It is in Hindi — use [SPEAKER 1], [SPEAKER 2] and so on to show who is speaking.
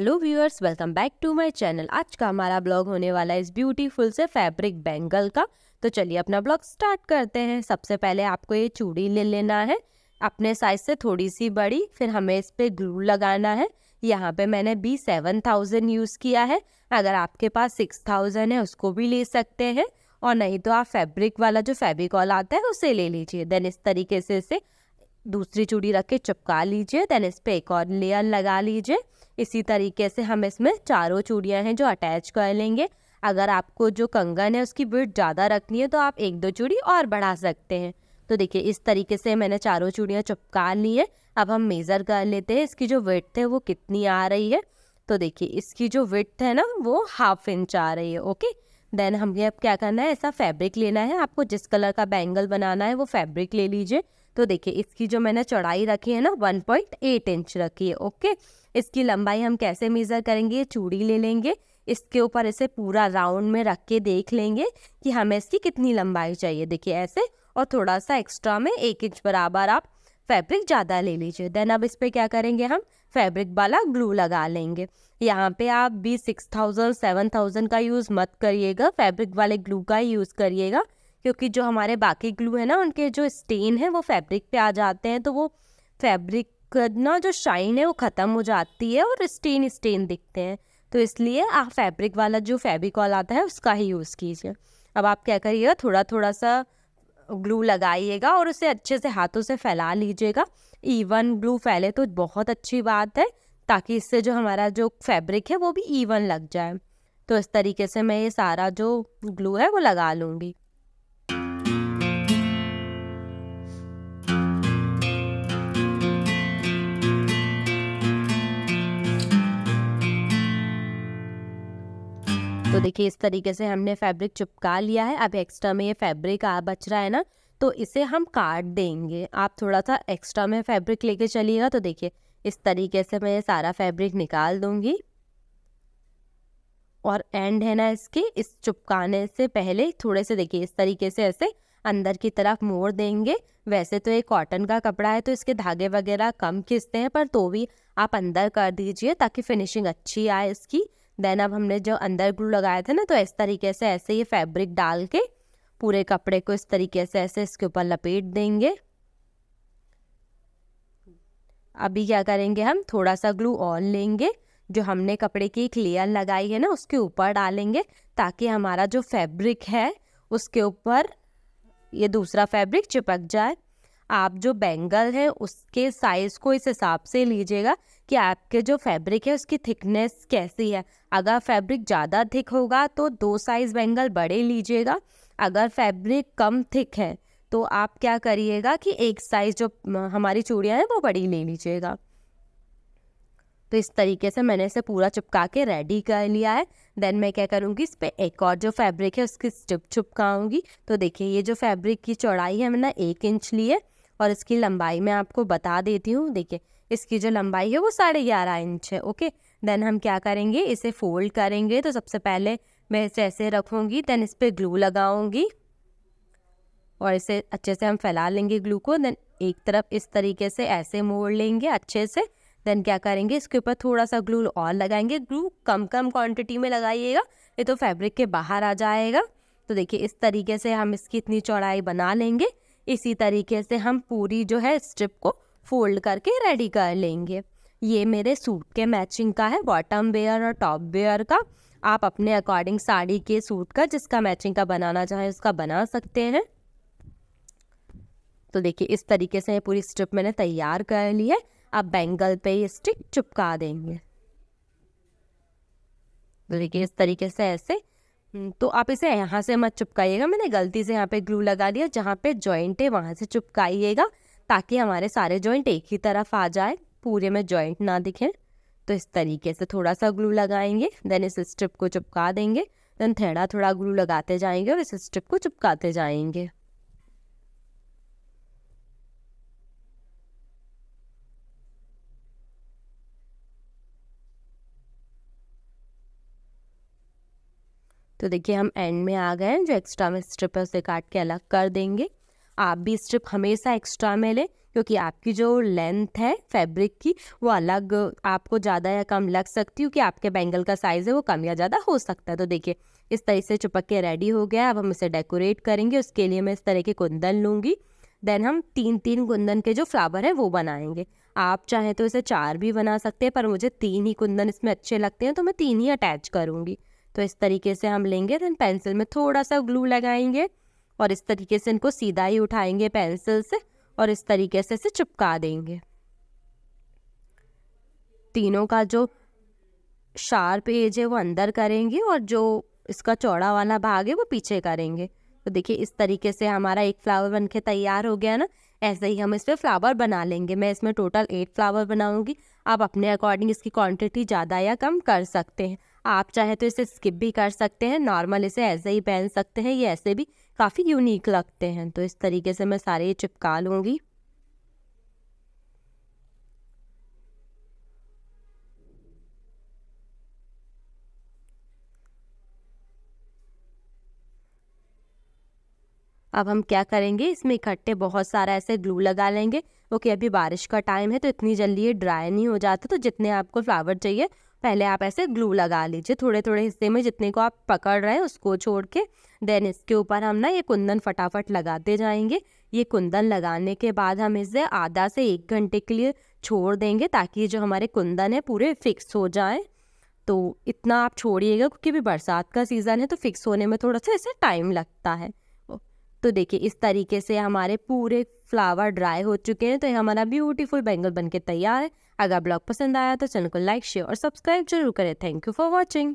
[SPEAKER 1] hello viewers welcome back to my channel आज का हमारा ब्लॉग होने वाला है इस ब्यूटीफुल से फैब्रिक बैंगल का तो चलिए अपना ब्लॉग स्टार्ट करते हैं सबसे पहले आपको ये चूड़ी ले लेना है अपने साइज से थोड़ी सी बड़ी फिर हमें इस पर ग्लू लगाना है यहाँ पे मैंने बी सेवन थाउजेंड यूज़ किया है अगर आपके पास सिक्स थाउजेंड है उसको भी ले सकते हैं और नहीं तो आप फैब्रिक वाला जो फेबिकॉल आता है उसे ले लीजिए देन इस तरीके से इसे दूसरी चूड़ी रख के चिपका लीजिए देन इस पर एक और लेयर लगा लीजिए इसी तरीके से हम इसमें चारों चूड़ियाँ हैं जो अटैच कर लेंगे अगर आपको जो कंगन है उसकी विर्थ ज़्यादा रखनी है तो आप एक दो चूड़ी और बढ़ा सकते हैं तो देखिए इस तरीके से मैंने चारों चूड़ियाँ चिपका ली हैं अब हम मेज़र कर लेते हैं इसकी जो वर्थ है वो कितनी आ रही है तो देखिए इसकी जो विथ है ना वो हाफ इंच आ रही है ओके देन हमें अब क्या करना है ऐसा फैब्रिक लेना है आपको जिस कलर का बैंगल बनाना है वो फैब्रिक ले लीजिए तो देखिए इसकी जो मैंने चौड़ाई रखी है ना 1.8 इंच रखी है ओके इसकी लंबाई हम कैसे मेज़र करेंगे चूड़ी ले लेंगे इसके ऊपर इसे पूरा राउंड में रख के देख लेंगे कि हमें इसकी कितनी लंबाई चाहिए देखिए ऐसे और थोड़ा सा एक्स्ट्रा में एक इंच बराबर आप फैब्रिक ज़्यादा ले लीजिए देन अब इस पर क्या करेंगे हम फैब्रिक वाला ग्लू लगा लेंगे यहाँ पे आप भी सिक्स थाउजेंड सेवन थाउजेंड का यूज़ मत करिएगा फैब्रिक वाले ग्लू का ही यूज़ करिएगा क्योंकि जो हमारे बाकी ग्लू है ना उनके जो स्टेन है वो फैब्रिक पे आ जाते हैं तो वो फैब्रिक ना जो शाइन है वो ख़त्म हो जाती है और स्टेन स्टेन दिखते हैं तो इसलिए आप फैब्रिक वाला जो फैब्रिकॉल आता है उसका ही यूज़ कीजिए अब आप क्या करिएगा थोड़ा थोड़ा सा ग्लू लगाइएगा और उसे अच्छे से हाथों से फैला लीजिएगा इवन ग्लू फैले तो बहुत अच्छी बात है ताकि इससे जो हमारा जो फैब्रिक है वो भी इवन लग जाए तो इस तरीके से मैं ये सारा जो ग्लू है वो लगा लूँगी तो देखिए इस तरीके से हमने फैब्रिक चिपका लिया है अब एक्स्ट्रा में ये फैब्रिक आ बच रहा है ना तो इसे हम काट देंगे आप थोड़ा सा एक्स्ट्रा में फैब्रिक लेके चलिएगा तो देखिए इस तरीके से मैं ये सारा फैब्रिक निकाल दूँगी और एंड है ना इसकी इस चुपकाने से पहले थोड़े से देखिए इस तरीके से ऐसे अंदर की तरफ मोड़ देंगे वैसे तो ये कॉटन का कपड़ा है तो इसके धागे वगैरह कम खींचते हैं पर तो भी आप अंदर कर दीजिए ताकि फिनिशिंग अच्छी आए इसकी देन अब हमने जो अंदर ग्लू लगाया था ना तो इस तरीके से ऐसे ये फैब्रिक डाल के पूरे कपड़े को इस तरीके से ऐसे इसके ऊपर लपेट देंगे अभी क्या करेंगे हम थोड़ा सा ग्लू और लेंगे जो हमने कपड़े की एक लेयर लगाई है ना उसके ऊपर डालेंगे ताकि हमारा जो फैब्रिक है उसके ऊपर ये दूसरा फैब्रिक चिपक जाए आप जो बैंगल है उसके साइज़ को इस हिसाब से लीजिएगा कि आपके जो फैब्रिक है उसकी थिकनेस कैसी है अगर फैब्रिक ज़्यादा थिक होगा तो दो साइज़ बैंगल बड़े लीजिएगा अगर फैब्रिक कम थिक है तो आप क्या करिएगा कि एक साइज़ जो हमारी चूड़ियाँ हैं वो बड़ी ले लीजिएगा तो इस तरीके से मैंने इसे पूरा चिपका के रेडी कर लिया है देन मैं क्या करूँगी इस पर एक और जो फैब्रिक है उसकी स्टिप चिपकाऊँगी तो देखिए ये जो फैब्रिक की चौड़ाई है मैंने एक इंच ली है और इसकी लंबाई मैं आपको बता देती हूँ देखिए इसकी जो लंबाई है वो साढ़े ग्यारह इंच है ओके देन हम क्या करेंगे इसे फोल्ड करेंगे तो सबसे पहले मैं इसे ऐसे रखूँगी देन इस पर ग्लू लगाऊँगी और इसे अच्छे से हम फैला लेंगे ग्लू को देन एक तरफ इस तरीके से ऐसे मोड़ लेंगे अच्छे से देन क्या करेंगे इसके ऊपर थोड़ा सा ग्लू और लगाएंगे ग्लू कम कम क्वांटिटी में लगाइएगा ये तो फैब्रिक के बाहर आ जाएगा तो देखिए इस तरीके से हम इसकी इतनी चौड़ाई बना लेंगे इसी तरीके से हम पूरी जो है स्ट्रिप को फोल्ड करके रेडी कर लेंगे ये मेरे सूट के मैचिंग का है बॉटम वेयर और टॉप वेयर का आप अपने अकॉर्डिंग साड़ी के सूट का जिसका मैचिंग का बनाना चाहें उसका बना सकते हैं तो देखिए इस तरीके से ये पूरी स्ट्रिप मैंने तैयार कर ली है आप बैंगल पे ये स्टिक चिपका देंगे तो देखिए इस तरीके से ऐसे हम्म, तो आप इसे यहाँ से मत चिपकाइएगा मैंने गलती से यहाँ पे ग्लू लगा दिया जहाँ पे जॉइंट है वहाँ से चिपकाइएगा ताकि हमारे सारे जॉइंट एक ही तरफ आ जाए पूरे में जॉइंट ना दिखे तो इस तरीके से थोड़ा सा ग्लू लगाएंगे देन इस स्ट्रिप को चिपका देंगे देन थोड़ा थोड़ा ग्लू लगाते जाएंगे और इस स्ट्रिप को चिपकाते जाएंगे तो देखिए हम एंड में आ गए हैं जो एक्स्ट्रा में स्ट्रिप है उसे काट के अलग कर देंगे आप भी स्ट्रिप हमेशा एक्स्ट्रा में लें क्योंकि आपकी जो लेंथ है फैब्रिक की वो अलग आपको ज़्यादा या कम लग सकती है क्योंकि आपके बैंगल का साइज़ है वो कम या ज़्यादा हो सकता है तो देखिए इस तरह से चुपक के रेडी हो गया अब हम इसे डेकोरेट करेंगे उसके लिए मैं इस तरह के कुंदन लूँगी देन हम तीन तीन कुंदन के जो फ्लावर हैं वो बनाएंगे आप चाहें तो इसे चार भी बना सकते हैं पर मुझे तीन ही कुंदन इसमें अच्छे लगते हैं तो मैं तीन ही अटैच करूँगी तो इस तरीके से हम लेंगे देन पेंसिल में थोड़ा सा ग्लू लगाएंगे और इस तरीके से इनको सीधा ही उठाएंगे पेंसिल से और इस तरीके से इसे चिपका देंगे तीनों का जो शार्प एज है वो अंदर करेंगे और जो इसका चौड़ा वाला भाग है वो पीछे करेंगे तो देखिए इस तरीके से हमारा एक फ्लावर बन के तैयार हो गया ना ऐसे ही हम इस पर फ्लावर बना लेंगे मैं इसमें टोटल एट फ्लावर बनाऊंगी आप अपने अकॉर्डिंग इसकी क्वांटिटी ज़्यादा या कम कर सकते हैं आप चाहे तो इसे स्किप भी कर सकते हैं नॉर्मल इसे ऐसे ही पहन सकते हैं ये ऐसे भी काफ़ी यूनिक लगते हैं तो इस तरीके से मैं सारे चिपका लूँगी अब हम क्या करेंगे इसमें इकट्ठे बहुत सारा ऐसे ग्लू लगा लेंगे ओके अभी बारिश का टाइम है तो इतनी जल्दी ये ड्राई नहीं हो जाता तो जितने आपको फ्लावर चाहिए पहले आप ऐसे ग्लू लगा लीजिए थोड़े थोड़े हिस्से में जितने को आप पकड़ रहे हैं उसको छोड़ के देन इसके ऊपर हम ना ये कुंदन फटाफट लगाते जाएंगे ये कुंदन लगाने के बाद हम इसे आधा से एक घंटे के लिए छोड़ देंगे ताकि जो हमारे कुंदन है पूरे फिक्स हो जाए तो इतना आप छोड़िएगा क्योंकि अभी बरसात का सीज़न है तो फिक्स होने में थोड़ा सा ऐसे टाइम लगता है तो देखिए इस तरीके से हमारे पूरे फ्लावर ड्राई हो चुके हैं तो ये हमारा ब्यूटीफुल बैंगल बनके तैयार है अगर ब्लॉग पसंद आया तो चैनल को लाइक शेयर और सब्सक्राइब जरूर करें थैंक यू फॉर वॉचिंग